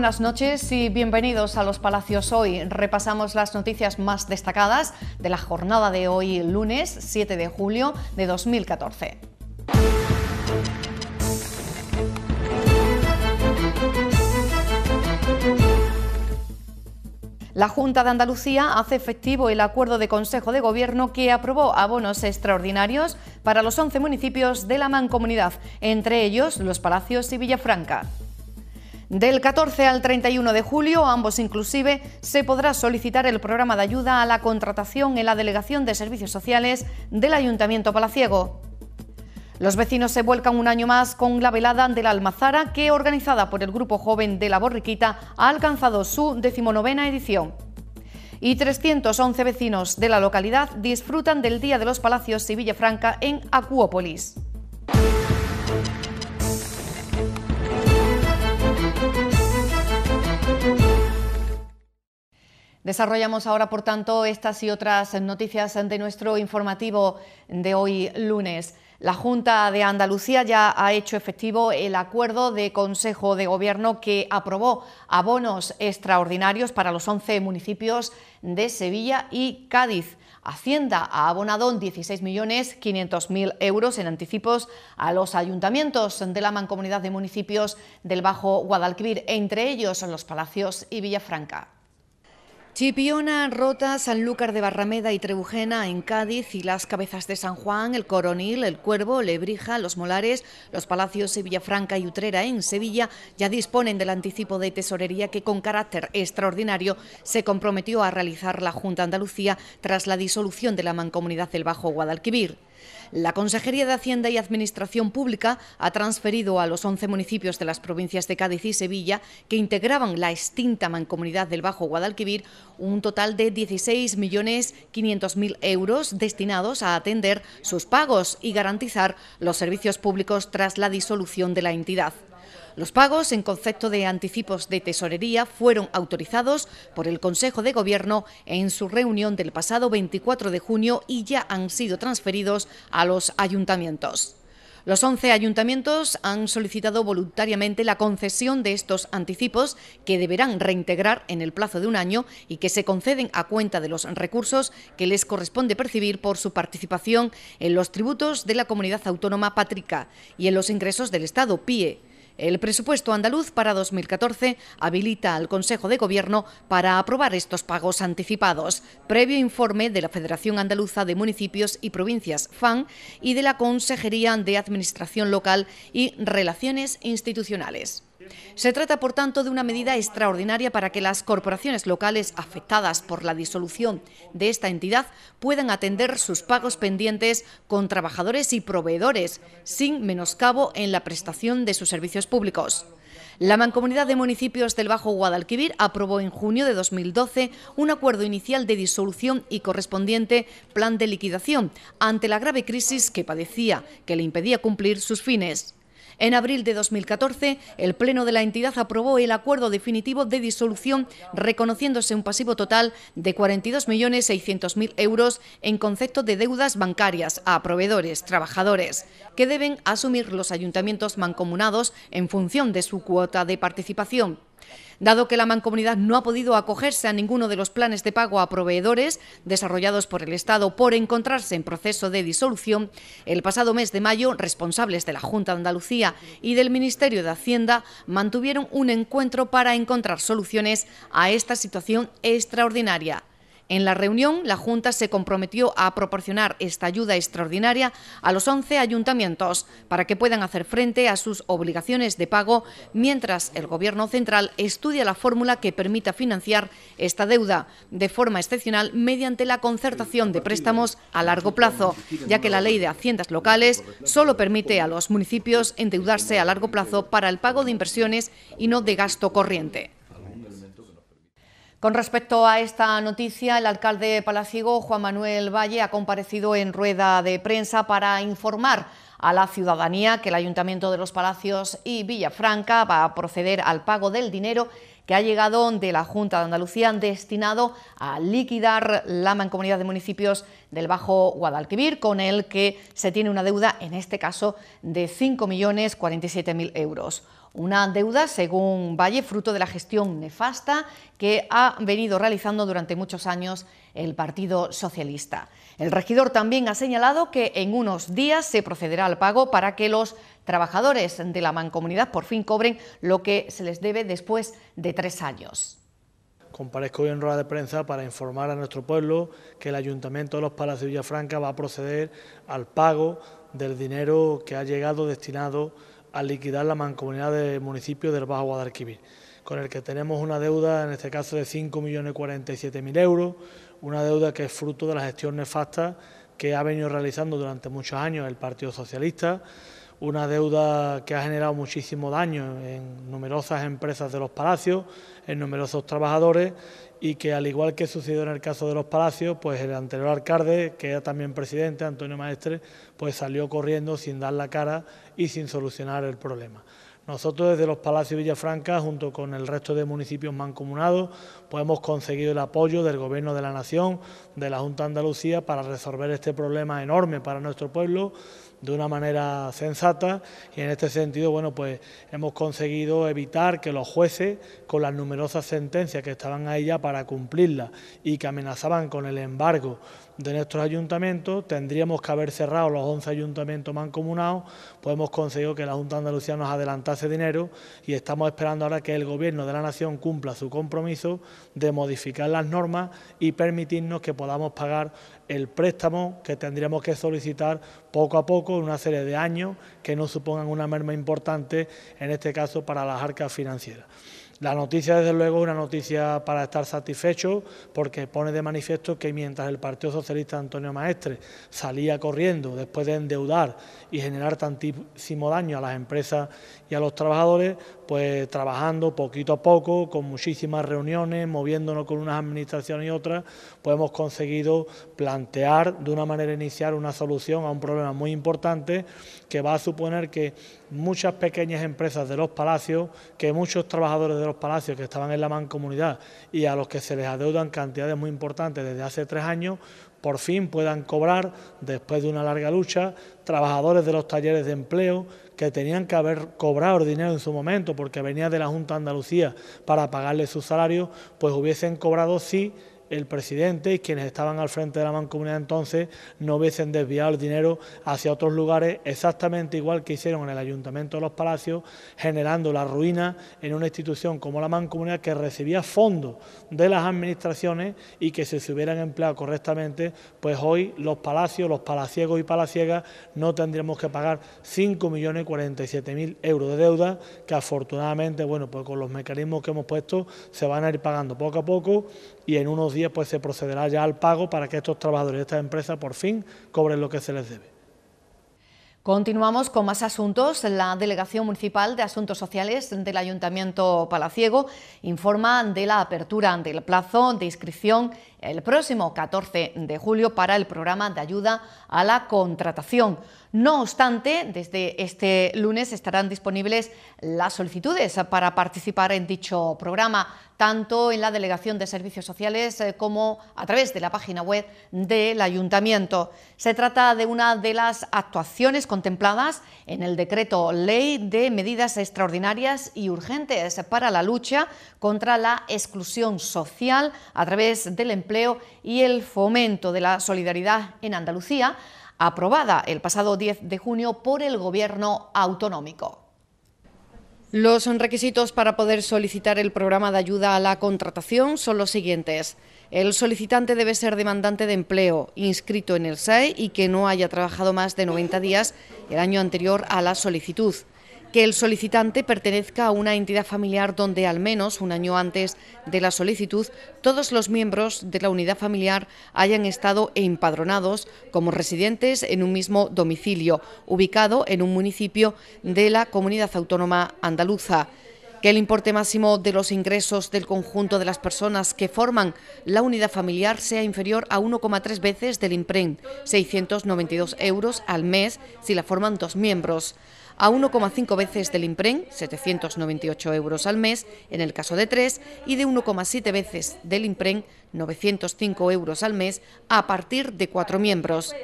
buenas noches y bienvenidos a los Palacios Hoy. Repasamos las noticias más destacadas de la jornada de hoy, lunes 7 de julio de 2014. La Junta de Andalucía hace efectivo el acuerdo de Consejo de Gobierno que aprobó abonos extraordinarios para los 11 municipios de la mancomunidad, entre ellos Los Palacios y Villafranca. Del 14 al 31 de julio, ambos inclusive, se podrá solicitar el programa de ayuda a la contratación en la Delegación de Servicios Sociales del Ayuntamiento Palaciego. Los vecinos se vuelcan un año más con la velada de la Almazara, que organizada por el Grupo Joven de la Borriquita ha alcanzado su decimonovena edición. Y 311 vecinos de la localidad disfrutan del Día de los Palacios y Villafranca en Acuópolis. Desarrollamos ahora, por tanto, estas y otras noticias de nuestro informativo de hoy lunes. La Junta de Andalucía ya ha hecho efectivo el acuerdo de Consejo de Gobierno que aprobó abonos extraordinarios para los 11 municipios de Sevilla y Cádiz. Hacienda ha abonado 16.500.000 euros en anticipos a los ayuntamientos de la mancomunidad de municipios del Bajo Guadalquivir, entre ellos los Palacios y Villafranca. Chipiona, Rota, Sanlúcar de Barrameda y Trebujena en Cádiz y las cabezas de San Juan, el Coronil, el Cuervo, Lebrija, los Molares, los Palacios de Villafranca y Utrera en Sevilla ya disponen del anticipo de tesorería que con carácter extraordinario se comprometió a realizar la Junta Andalucía tras la disolución de la Mancomunidad del Bajo Guadalquivir. La Consejería de Hacienda y Administración Pública ha transferido a los 11 municipios de las provincias de Cádiz y Sevilla, que integraban la extinta mancomunidad del Bajo Guadalquivir, un total de 16.500.000 euros destinados a atender sus pagos y garantizar los servicios públicos tras la disolución de la entidad. Los pagos en concepto de anticipos de tesorería fueron autorizados por el Consejo de Gobierno en su reunión del pasado 24 de junio y ya han sido transferidos a los ayuntamientos. Los 11 ayuntamientos han solicitado voluntariamente la concesión de estos anticipos que deberán reintegrar en el plazo de un año y que se conceden a cuenta de los recursos que les corresponde percibir por su participación en los tributos de la comunidad autónoma Pátrica y en los ingresos del Estado PIE. El presupuesto andaluz para 2014 habilita al Consejo de Gobierno para aprobar estos pagos anticipados, previo informe de la Federación Andaluza de Municipios y Provincias, FAN, y de la Consejería de Administración Local y Relaciones Institucionales. Se trata, por tanto, de una medida extraordinaria para que las corporaciones locales afectadas por la disolución de esta entidad puedan atender sus pagos pendientes con trabajadores y proveedores, sin menoscabo en la prestación de sus servicios públicos. La Mancomunidad de Municipios del Bajo Guadalquivir aprobó en junio de 2012 un acuerdo inicial de disolución y correspondiente plan de liquidación ante la grave crisis que padecía, que le impedía cumplir sus fines. En abril de 2014, el Pleno de la entidad aprobó el acuerdo definitivo de disolución, reconociéndose un pasivo total de 42.600.000 euros en concepto de deudas bancarias a proveedores, trabajadores, que deben asumir los ayuntamientos mancomunados en función de su cuota de participación. Dado que la mancomunidad no ha podido acogerse a ninguno de los planes de pago a proveedores desarrollados por el Estado por encontrarse en proceso de disolución, el pasado mes de mayo, responsables de la Junta de Andalucía y del Ministerio de Hacienda mantuvieron un encuentro para encontrar soluciones a esta situación extraordinaria. En la reunión, la Junta se comprometió a proporcionar esta ayuda extraordinaria a los 11 ayuntamientos para que puedan hacer frente a sus obligaciones de pago, mientras el Gobierno central estudia la fórmula que permita financiar esta deuda de forma excepcional mediante la concertación de préstamos a largo plazo, ya que la Ley de Haciendas Locales solo permite a los municipios endeudarse a largo plazo para el pago de inversiones y no de gasto corriente. Con respecto a esta noticia, el alcalde palaciego Juan Manuel Valle ha comparecido en rueda de prensa para informar a la ciudadanía que el Ayuntamiento de los Palacios y Villafranca va a proceder al pago del dinero que ha llegado de la Junta de Andalucía destinado a liquidar la mancomunidad de municipios del Bajo Guadalquivir, con el que se tiene una deuda, en este caso, de 5.047.000 euros. Una deuda, según Valle, fruto de la gestión nefasta que ha venido realizando durante muchos años el Partido Socialista. El regidor también ha señalado que en unos días se procederá al pago para que los trabajadores de la mancomunidad por fin cobren lo que se les debe después de tres años. Comparezco hoy en rueda de prensa para informar a nuestro pueblo que el Ayuntamiento de los Palacios de Villafranca va a proceder al pago del dinero que ha llegado destinado a liquidar la mancomunidad del municipio del Bajo Guadalquivir, con el que tenemos una deuda, en este caso, de 5.047.000 euros, una deuda que es fruto de la gestión nefasta que ha venido realizando durante muchos años el Partido Socialista, una deuda que ha generado muchísimo daño en numerosas empresas de los palacios, en numerosos trabajadores y que al igual que sucedió en el caso de los palacios, pues el anterior alcalde, que era también presidente, Antonio Maestre, pues salió corriendo sin dar la cara y sin solucionar el problema. Nosotros desde los Palacios Villafranca, junto con el resto de municipios mancomunados, pues hemos conseguido el apoyo del Gobierno de la Nación, de la Junta de Andalucía, para resolver este problema enorme para nuestro pueblo, de una manera sensata y en este sentido, bueno, pues hemos conseguido evitar que los jueces, con las numerosas sentencias que estaban ahí ya para cumplirlas y que amenazaban con el embargo de nuestros ayuntamientos, tendríamos que haber cerrado los 11 ayuntamientos mancomunados, pues hemos conseguido que la Junta de Andalucía nos adelantase dinero y estamos esperando ahora que el Gobierno de la Nación cumpla su compromiso de modificar las normas y permitirnos que podamos pagar el préstamo que tendríamos que solicitar poco a poco en una serie de años que no supongan una merma importante, en este caso para las arcas financieras. La noticia, desde luego, es una noticia para estar satisfecho porque pone de manifiesto que mientras el Partido Socialista Antonio Maestre salía corriendo después de endeudar y generar tantísimo daño a las empresas y a los trabajadores, pues trabajando poquito a poco, con muchísimas reuniones, moviéndonos con unas administraciones y otras, pues hemos conseguido plantear de una manera inicial una solución a un problema muy importante que va a suponer que muchas pequeñas empresas de los palacios, que muchos trabajadores de los los palacios que estaban en la mancomunidad y a los que se les adeudan cantidades muy importantes desde hace tres años, por fin puedan cobrar, después de una larga lucha, trabajadores de los talleres de empleo que tenían que haber cobrado dinero en su momento porque venía de la Junta de Andalucía para pagarles su salario pues hubiesen cobrado sí el presidente y quienes estaban al frente de la mancomunidad entonces no hubiesen desviado el dinero hacia otros lugares, exactamente igual que hicieron en el Ayuntamiento de los Palacios, generando la ruina en una institución como la mancomunidad que recibía fondos de las administraciones y que si se hubieran empleado correctamente, pues hoy los palacios, los palaciegos y palaciegas no tendríamos que pagar 5.047.000 euros de deuda que afortunadamente, bueno, pues con los mecanismos que hemos puesto se van a ir pagando poco a poco y en unos días pues se procederá ya al pago para que estos trabajadores de estas empresas por fin cobren lo que se les debe. Continuamos con más asuntos. La Delegación Municipal de Asuntos Sociales del Ayuntamiento Palaciego informa de la apertura del plazo de inscripción el próximo 14 de julio para el programa de ayuda a la contratación. No obstante, desde este lunes estarán disponibles las solicitudes para participar en dicho programa, tanto en la Delegación de Servicios Sociales eh, como a través de la página web del Ayuntamiento. Se trata de una de las actuaciones contempladas en el decreto Ley de Medidas Extraordinarias y Urgentes para la lucha contra la exclusión social a través del empleo y el Fomento de la Solidaridad en Andalucía, aprobada el pasado 10 de junio por el Gobierno autonómico. Los requisitos para poder solicitar el programa de ayuda a la contratación son los siguientes. El solicitante debe ser demandante de empleo, inscrito en el SAE y que no haya trabajado más de 90 días el año anterior a la solicitud que el solicitante pertenezca a una entidad familiar donde al menos un año antes de la solicitud todos los miembros de la unidad familiar hayan estado empadronados como residentes en un mismo domicilio, ubicado en un municipio de la comunidad autónoma andaluza que el importe máximo de los ingresos del conjunto de las personas que forman la unidad familiar sea inferior a 1,3 veces del IMPREN, 692 euros al mes si la forman dos miembros a 1,5 veces del IMPREN, 798 euros al mes, en el caso de tres, y de 1,7 veces del IMPREN, 905 euros al mes, a partir de cuatro miembros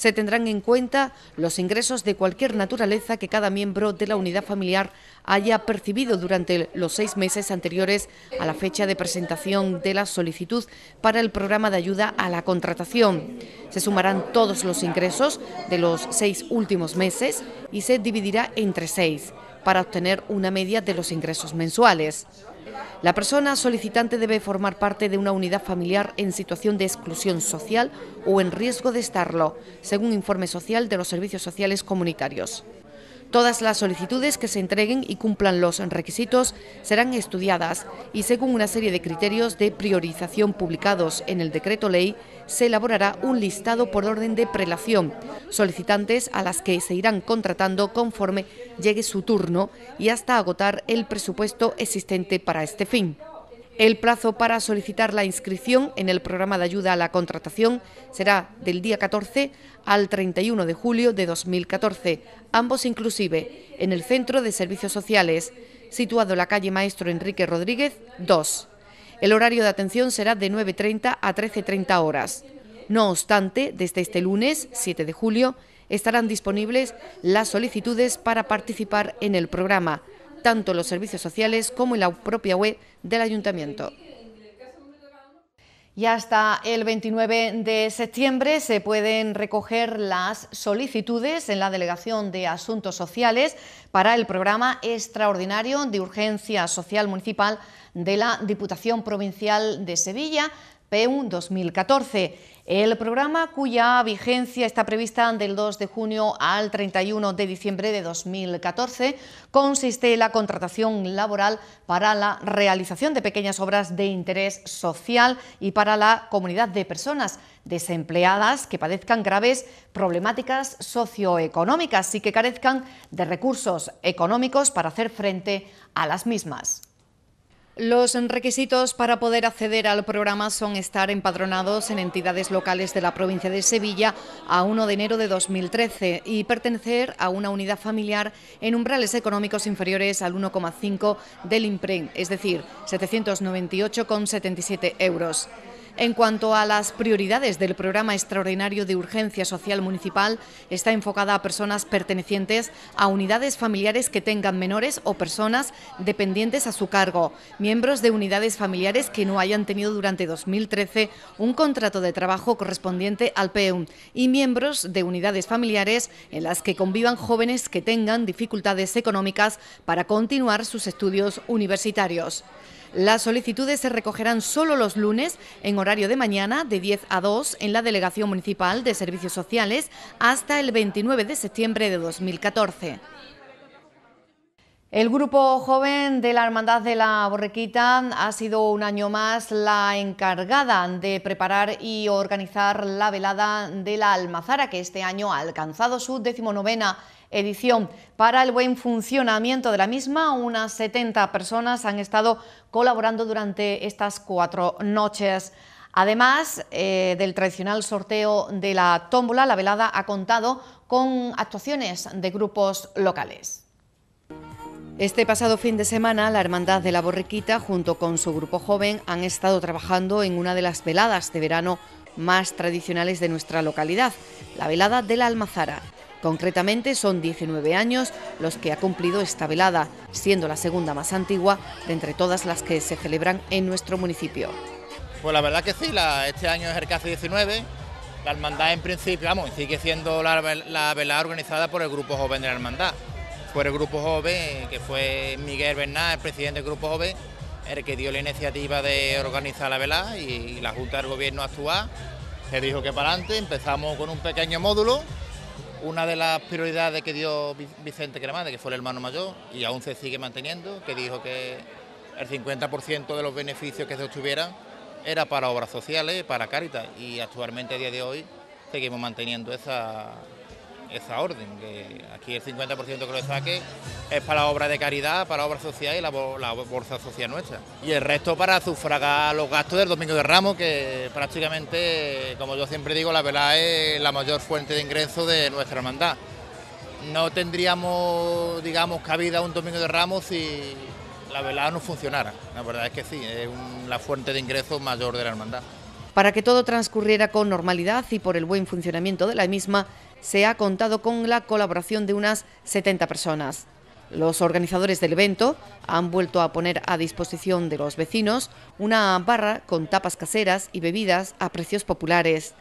se tendrán en cuenta los ingresos de cualquier naturaleza que cada miembro de la unidad familiar haya percibido durante los seis meses anteriores a la fecha de presentación de la solicitud para el programa de ayuda a la contratación. Se sumarán todos los ingresos de los seis últimos meses y se dividirá entre seis para obtener una media de los ingresos mensuales. La persona solicitante debe formar parte de una unidad familiar en situación de exclusión social o en riesgo de estarlo, según informe social de los servicios sociales comunitarios. Todas las solicitudes que se entreguen y cumplan los requisitos serán estudiadas y según una serie de criterios de priorización publicados en el decreto ley, se elaborará un listado por orden de prelación, solicitantes a las que se irán contratando conforme llegue su turno y hasta agotar el presupuesto existente para este fin. El plazo para solicitar la inscripción en el programa de ayuda a la contratación será del día 14 al 31 de julio de 2014, ambos inclusive, en el Centro de Servicios Sociales, situado en la calle Maestro Enrique Rodríguez 2. El horario de atención será de 9.30 a 13.30 horas. No obstante, desde este lunes, 7 de julio, estarán disponibles las solicitudes para participar en el programa tanto los servicios sociales como la propia web del ayuntamiento. Y hasta el 29 de septiembre se pueden recoger las solicitudes en la Delegación de Asuntos Sociales para el programa extraordinario de urgencia social municipal de la Diputación Provincial de Sevilla PEUN 2014. El programa, cuya vigencia está prevista del 2 de junio al 31 de diciembre de 2014, consiste en la contratación laboral para la realización de pequeñas obras de interés social y para la comunidad de personas desempleadas que padezcan graves problemáticas socioeconómicas y que carezcan de recursos económicos para hacer frente a las mismas. Los requisitos para poder acceder al programa son estar empadronados en entidades locales de la provincia de Sevilla a 1 de enero de 2013 y pertenecer a una unidad familiar en umbrales económicos inferiores al 1,5 del IMPREN, es decir, 798,77 euros. En cuanto a las prioridades del programa extraordinario de urgencia social municipal, está enfocada a personas pertenecientes a unidades familiares que tengan menores o personas dependientes a su cargo, miembros de unidades familiares que no hayan tenido durante 2013 un contrato de trabajo correspondiente al PEUM y miembros de unidades familiares en las que convivan jóvenes que tengan dificultades económicas para continuar sus estudios universitarios. Las solicitudes se recogerán solo los lunes en horario de mañana de 10 a 2 en la Delegación Municipal de Servicios Sociales hasta el 29 de septiembre de 2014. El grupo joven de la Hermandad de la Borrequita ha sido un año más la encargada de preparar y organizar la velada de la Almazara, que este año ha alcanzado su decimonovena edición. Para el buen funcionamiento de la misma, unas 70 personas han estado colaborando durante estas cuatro noches. Además eh, del tradicional sorteo de la tómbola, la velada ha contado con actuaciones de grupos locales. Este pasado fin de semana, la Hermandad de la Borriquita, junto con su grupo joven, han estado trabajando en una de las veladas de verano más tradicionales de nuestra localidad, la velada de la Almazara. Concretamente son 19 años los que ha cumplido esta velada, siendo la segunda más antigua de entre todas las que se celebran en nuestro municipio. Pues la verdad que sí, este año es el caso 19, la hermandad en principio, vamos, sigue siendo la velada organizada por el Grupo Joven de la Hermandad. Fue el Grupo Joven, que fue Miguel Bernal, el presidente del Grupo Joven, el que dio la iniciativa de organizar la velada y la Junta del Gobierno actual se dijo que para adelante. Empezamos con un pequeño módulo, una de las prioridades que dio Vicente Cremade, que fue el hermano mayor, y aún se sigue manteniendo, que dijo que el 50% de los beneficios que se obtuvieran era para obras sociales, para Cáritas, y actualmente a día de hoy seguimos manteniendo esa, esa orden, que aquí el 50% que lo saque es para la obra de caridad, para la obra social y la, bolsa social nuestra. Y el resto para sufragar los gastos del Domingo de Ramos, que prácticamente, como yo siempre digo, la vela es la mayor fuente de ingreso de nuestra hermandad. No tendríamos, digamos, cabida un Domingo de Ramos si la velada no funcionara. La verdad es que sí, es la fuente de ingreso mayor de la hermandad. Para que todo transcurriera con normalidad y por el buen funcionamiento de la misma, se ha contado con la colaboración de unas 70 personas. Los organizadores del evento han vuelto a poner a disposición de los vecinos una barra con tapas caseras y bebidas a precios populares.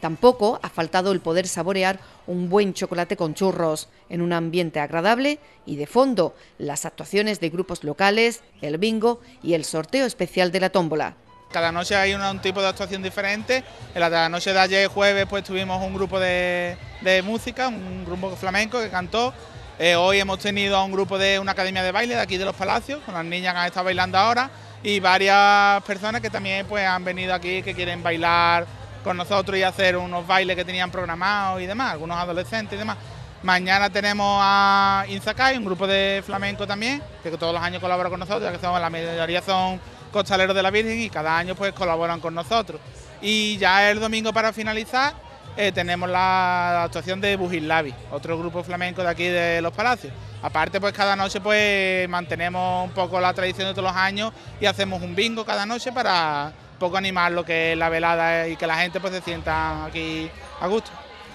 Tampoco ha faltado el poder saborear un buen chocolate con churros, en un ambiente agradable y de fondo, las actuaciones de grupos locales, el bingo y el sorteo especial de la tómbola. Cada noche hay un, tipo de actuación diferente. En la, noche de ayer, jueves, pues tuvimos un grupo de, música, un grupo flamenco que cantó. Eh, hoy hemos tenido a un grupo de una academia de baile de aquí de los Palacios, con las niñas que han estado bailando ahora y varias personas que también pues han venido aquí que quieren bailar con nosotros y hacer unos bailes que tenían programados y demás, algunos adolescentes y demás. Mañana tenemos a Inzacay, un grupo de flamenco también, que todos los años colabora con nosotros, ya que la mayoría son costaleros de la Virgen y cada año pues colaboran con nosotros. Y ya el domingo para finalizar eh, tenemos la actuación de Bujilavi... otro grupo flamenco de aquí de Los Palacios. Aparte pues cada noche pues mantenemos un poco la tradición de todos los años y hacemos un bingo cada noche para poco animar lo que es la velada y que la gente pues se sienta aquí a gusto.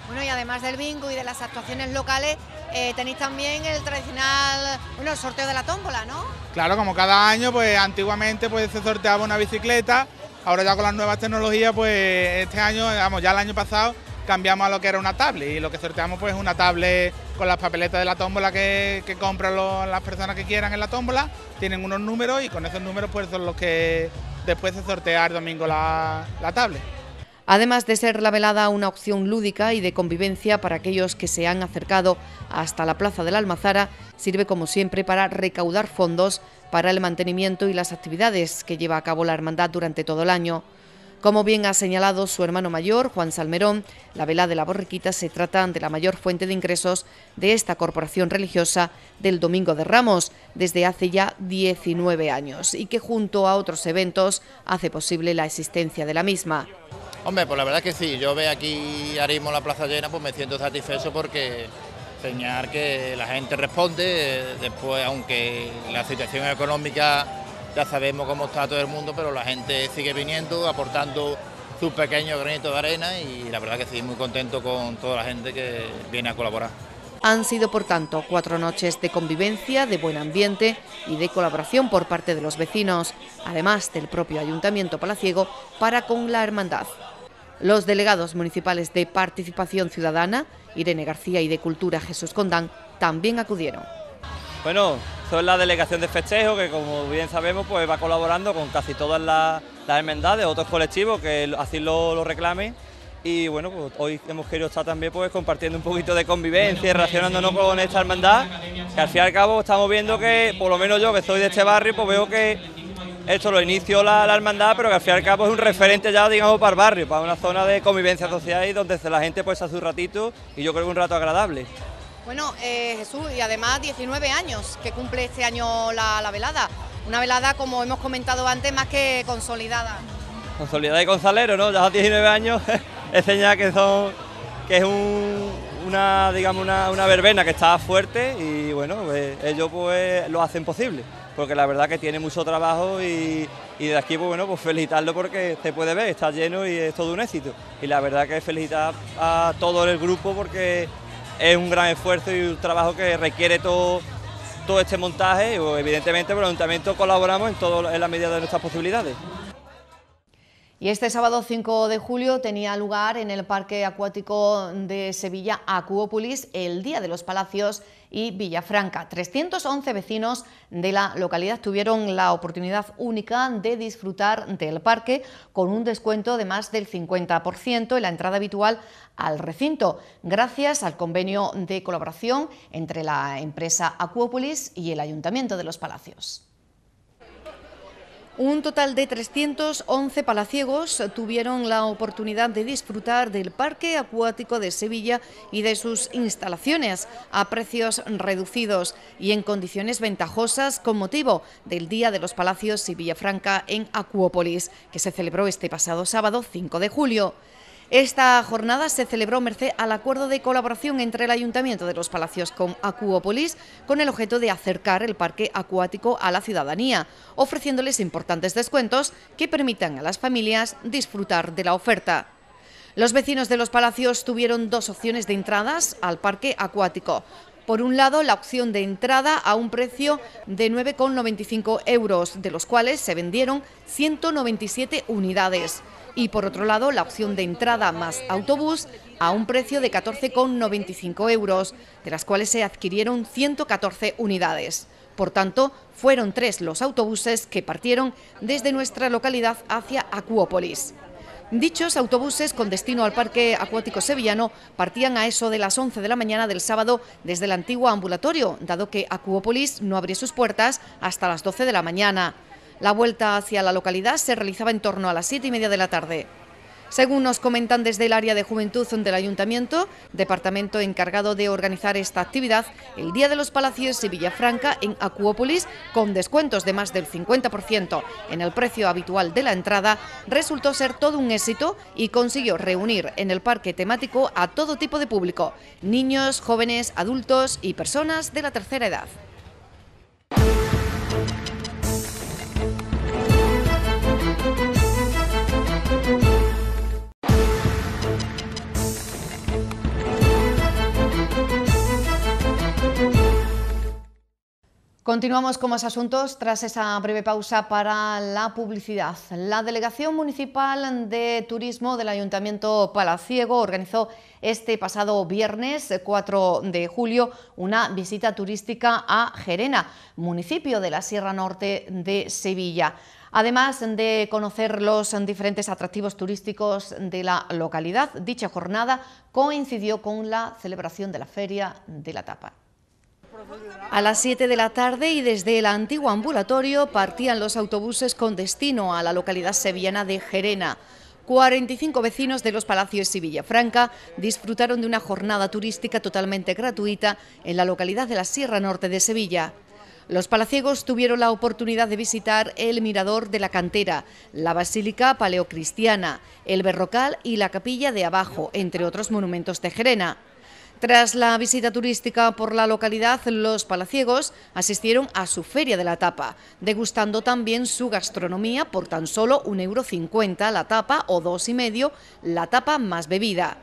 Bueno, y además del bingo y de las actuaciones locales, eh, tenéis también el tradicional, bueno, el sorteo de la tómbola, ¿no? Claro, como cada año, pues antiguamente pues, se sorteaba una bicicleta, ahora ya con las nuevas tecnologías, pues este año, vamos, ya el año pasado cambiamos a lo que era una tablet y lo que sorteamos pues es una tablet con las papeletas de la tómbola que, compran las personas que quieran en la tómbola, tienen unos números y con esos números pues son los que después se sortea el domingo la, la tablet. Además de ser la velada una opción lúdica y de convivencia para aquellos que se han acercado hasta la Plaza de la Almazara, sirve como siempre para recaudar fondos para el mantenimiento y las actividades que lleva a cabo la hermandad durante todo el año. Como bien ha señalado su hermano mayor, Juan Salmerón, la velada de la borriquita se trata de la mayor fuente de ingresos de esta corporación religiosa del Domingo de Ramos desde hace ya 19 años y que junto a otros eventos hace posible la existencia de la misma. Hombre, pues la verdad que sí, yo veo aquí ahora la plaza llena, pues me siento satisfecho porque señalar que la gente responde, después aunque la situación económica ya sabemos cómo está todo el mundo, pero la gente sigue viniendo, aportando sus pequeño granito de arena y la verdad que estoy muy contento con toda la gente que viene a colaborar. Han sido, por tanto, cuatro noches de convivencia, de buen ambiente y de colaboración por parte de los vecinos, además del propio Ayuntamiento Palaciego, para con la Hermandad. Los delegados municipales de Participación Ciudadana, Irene García y de Cultura Jesús Condán, también acudieron. Bueno, son la delegación de festejo que como bien sabemos pues va colaborando con casi todas las, hermandades, otros colectivos que así lo, reclamen y bueno, pues hoy hemos querido estar también pues compartiendo un poquito de convivencia, y relacionándonos con esta hermandad, que al fin y al cabo estamos viendo que, por lo menos yo que soy de este barrio, pues veo que esto lo inició la, hermandad, pero que al fin y al cabo es un referente ya, digamos, para el barrio, para una zona de convivencia social y donde la gente pues hace un ratito y yo creo que un rato agradable. Bueno, eh, Jesús, y además 19 años que cumple este año la, velada. Una velada, como hemos comentado antes, más que consolidada. Consolidada y consalero, ¿no? Ya a 19 años es señal que son que es una, digamos, una, una verbena que está fuerte y bueno, pues, ellos pues lo hacen posible porque la verdad que tiene mucho trabajo y, y de aquí, pues bueno, pues felicitarlo porque se puede ver, está lleno y es todo un éxito. Y la verdad que felicitar a todo el grupo porque es un gran esfuerzo y un trabajo que requiere todo, todo este montaje. ...o pues, evidentemente, por el ayuntamiento colaboramos en, todo, en la medida de nuestras posibilidades. Y este sábado 5 de julio tenía lugar en el Parque Acuático de Sevilla Acuópolis el Día de los Palacios y Villafranca. 311 vecinos de la localidad tuvieron la oportunidad única de disfrutar del parque con un descuento de más del 50% en la entrada habitual al recinto, gracias al convenio de colaboración entre la empresa Acuópolis y el Ayuntamiento de los Palacios. Un total de 311 palaciegos tuvieron la oportunidad de disfrutar del Parque Acuático de Sevilla y de sus instalaciones a precios reducidos y en condiciones ventajosas con motivo del Día de los Palacios y Villafranca en Acuópolis, que se celebró este pasado sábado 5 de julio. Esta jornada se celebró merced al acuerdo de colaboración entre el Ayuntamiento de Los Palacios con Acuópolis con el objeto de acercar el parque acuático a la ciudadanía, ofreciéndoles importantes descuentos que permitan a las familias disfrutar de la oferta. Los vecinos de Los Palacios tuvieron dos opciones de entradas al parque acuático. Por un lado, la opción de entrada a un precio de 9,95 euros, de los cuales se vendieron 197 unidades y por otro lado la opción de entrada más autobús a un precio de 14,95 euros, de las cuales se adquirieron 114 unidades. Por tanto, fueron tres los autobuses que partieron desde nuestra localidad hacia Acuópolis. Dichos autobuses con destino al Parque Acuático Sevillano partían a eso de las 11 de la mañana del sábado desde el antiguo ambulatorio, dado que Acuópolis no abrió sus puertas hasta las 12 de la mañana. La vuelta hacia la localidad se realizaba en torno a las 7 y media de la tarde. Según nos comentan desde el área de juventud del Ayuntamiento, departamento encargado de organizar esta actividad, el Día de los Palacios y Villafranca en Acuópolis, con descuentos de más del 50% en el precio habitual de la entrada, resultó ser todo un éxito y consiguió reunir en el parque temático a todo tipo de público, niños, jóvenes, adultos y personas de la tercera edad. Continuamos con más asuntos tras esa breve pausa para la publicidad. La Delegación Municipal de Turismo del Ayuntamiento Palaciego organizó este pasado viernes 4 de julio una visita turística a Gerena, municipio de la Sierra Norte de Sevilla. Además de conocer los diferentes atractivos turísticos de la localidad, dicha jornada coincidió con la celebración de la Feria de la Tapa. A las 7 de la tarde y desde el antiguo ambulatorio partían los autobuses con destino a la localidad sevillana de Gerena. 45 vecinos de los Palacios y Villafranca disfrutaron de una jornada turística totalmente gratuita en la localidad de la Sierra Norte de Sevilla. Los palaciegos tuvieron la oportunidad de visitar el Mirador de la Cantera, la Basílica Paleocristiana, el Berrocal y la Capilla de Abajo, entre otros monumentos de Gerena. Tras la visita turística por la localidad, los palaciegos asistieron a su Feria de la Tapa, degustando también su gastronomía por tan solo 1,50€ la tapa o medio la tapa más bebida.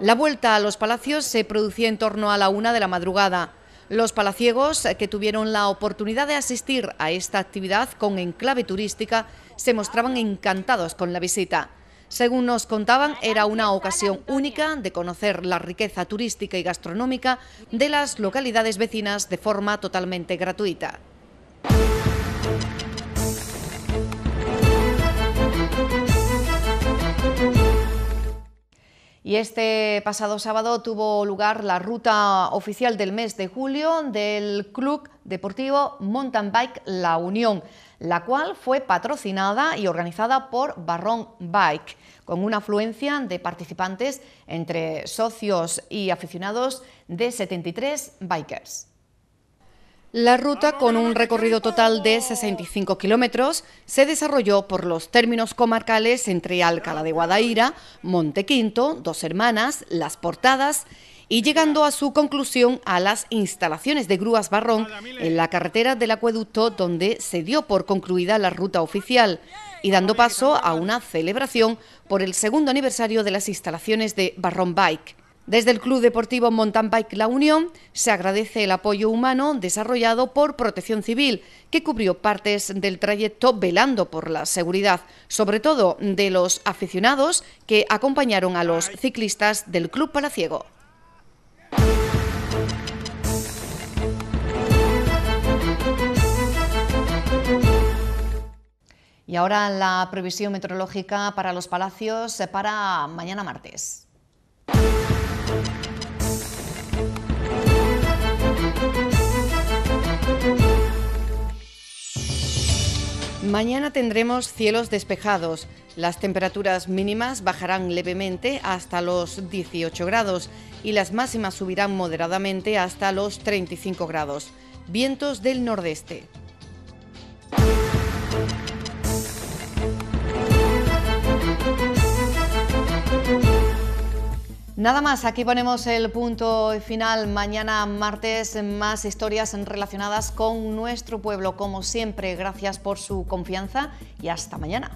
La vuelta a los palacios se producía en torno a la una de la madrugada. Los palaciegos que tuvieron la oportunidad de asistir a esta actividad con enclave turística se mostraban encantados con la visita. Según nos contaban, era una ocasión única de conocer la riqueza turística y gastronómica de las localidades vecinas de forma totalmente gratuita. Y este pasado sábado tuvo lugar la ruta oficial del mes de julio del Club Deportivo Mountain Bike La Unión la cual fue patrocinada y organizada por Barrón Bike, con una afluencia de participantes entre socios y aficionados de 73 bikers. La ruta, con un recorrido total de 65 kilómetros, se desarrolló por los términos comarcales entre Alcalá de Guadaira, Quinto, Dos Hermanas, Las Portadas y llegando a su conclusión a las instalaciones de Grúas Barrón en la carretera del acueducto donde se dio por concluida la ruta oficial y dando paso a una celebración por el segundo aniversario de las instalaciones de Barrón Bike. Desde el Club Deportivo Mountain Bike La Unión se agradece el apoyo humano desarrollado por Protección Civil, que cubrió partes del trayecto velando por la seguridad, sobre todo de los aficionados que acompañaron a los ciclistas del Club Palaciego. Y ahora la previsión meteorológica para los palacios para mañana martes. Mañana tendremos cielos despejados. Las temperaturas mínimas bajarán levemente hasta los 18 grados y las máximas subirán moderadamente hasta los 35 grados. Vientos del nordeste. Nada más, aquí ponemos el punto final. Mañana martes más historias relacionadas con nuestro pueblo. Como siempre, gracias por su confianza y hasta mañana.